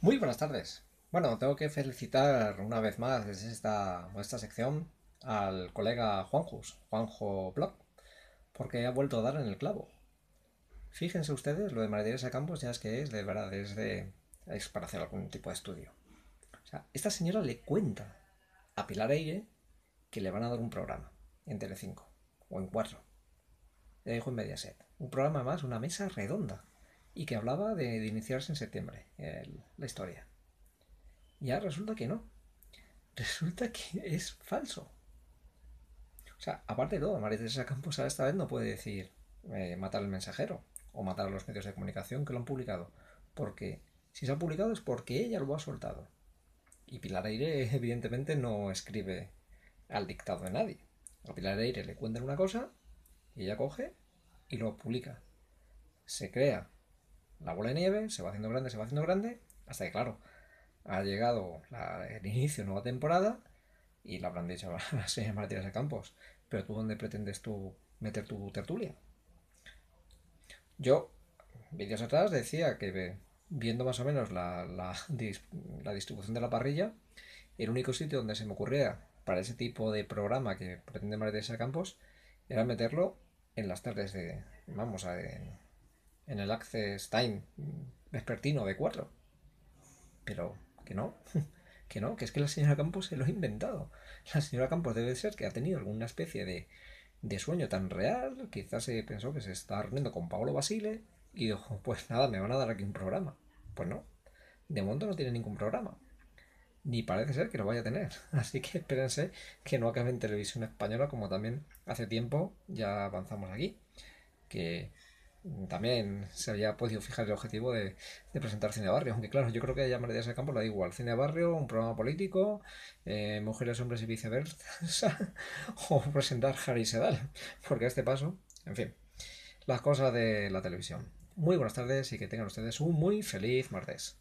Muy buenas tardes. Bueno, tengo que felicitar una vez más desde esta, esta sección al colega Juanjo, Juanjo Blog, porque ha vuelto a dar en el clavo. Fíjense ustedes, lo de María a Campos ya es que es de verdad, es, para hacer algún tipo de estudio. O sea, esta señora le cuenta a Pilar Eire que le van a dar un programa en 5 o en Cuatro. Le dijo en Mediaset. Un programa más, una mesa redonda y que hablaba de, iniciarse en septiembre la historia. Ya resulta que no. Resulta que es falso. O sea, aparte de todo, María Teresa Campos esta vez no puede decir eh, matar al mensajero o matar a los medios de comunicación que lo han publicado. Porque si se ha publicado es porque ella lo ha soltado. Y Pilar Aire, evidentemente, no escribe al dictado de nadie. A Pilar Aire le cuentan una cosa y ella coge y lo publica. Se crea la bola de nieve se va haciendo grande, se va haciendo grande, hasta que, claro, ha llegado el inicio nueva temporada y la habrán dicho a las señas de Campos, pero tú dónde pretendes tú meter tu tertulia? Yo, vídeos atrás, decía que eh, viendo más o menos la, distribución de la parrilla, el único sitio donde se me ocurría para ese tipo de programa que pretende María a Campos era meterlo en las tardes de, vamos, a, en el Access Time vespertino de 4. Pero que no, que no, que es que la señora Campos se lo ha inventado. La señora Campos debe ser que ha tenido alguna especie de, de sueño tan real, quizás se pensó que se está reuniendo con Pablo Basile y dijo, pues nada, me van a dar aquí un programa. Pues no, de momento no tiene ningún programa. Ni parece ser que lo vaya a tener. Así que espérense que no acabe en televisión española como también hace tiempo ya avanzamos aquí. Que también se había podido fijar el objetivo de, presentar Cine Barrio, aunque claro, yo creo que ya María de Campo le da igual, Cine de Barrio, un programa político, eh, Mujeres, Hombres y Viceversa, o presentar Harry Sedal, porque a este paso, en fin, las cosas de la televisión. Muy buenas tardes y que tengan ustedes un muy feliz martes.